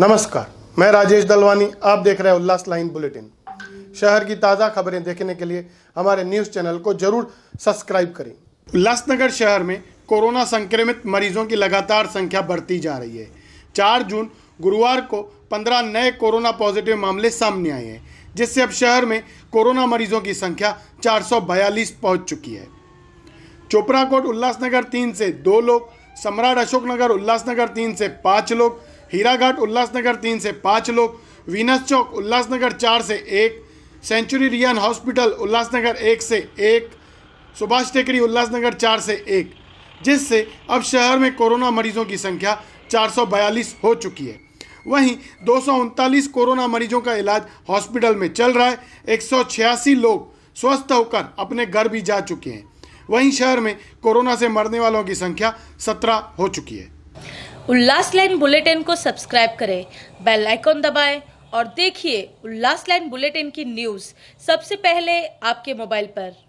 नमस्कार मैं राजेश दलवानी आप देख रहे हैं उल्लास लाइन बुलेटिन शहर की ताज़ा खबरें देखने के लिए हमारे न्यूज़ चैनल को जरूर सब्सक्राइब करें उल्लासनगर शहर में कोरोना संक्रमित मरीजों की लगातार संख्या बढ़ती जा रही है चार जून गुरुवार को पंद्रह नए कोरोना पॉजिटिव मामले सामने आए हैं जिससे अब शहर में कोरोना मरीजों की संख्या चार पहुंच चुकी है चोपरा कोट उल्लासनगर तीन से दो लोग सम्राट अशोकनगर उल्लासनगर तीन से पाँच लोग हीराघाट उल्लासनगर तीन से पाँच लोग वीनस चौक उल्लासनगर चार से एक सेंचुरी रियान हॉस्पिटल उल्लासनगर एक से एक सुभाष टेकरी उल्लासनगर चार से एक जिससे अब शहर में कोरोना मरीजों की संख्या चार हो चुकी है वहीं दो कोरोना मरीजों का इलाज हॉस्पिटल में चल रहा है एक लोग स्वस्थ होकर अपने घर भी जा चुके हैं वहीं शहर में कोरोना से मरने वालों की संख्या 17 हो चुकी है उल्लास लाइन बुलेटिन को सब्सक्राइब करें बेल आइकॉन दबाएं और देखिए उल्लास लाइन बुलेटिन की न्यूज़ सबसे पहले आपके मोबाइल पर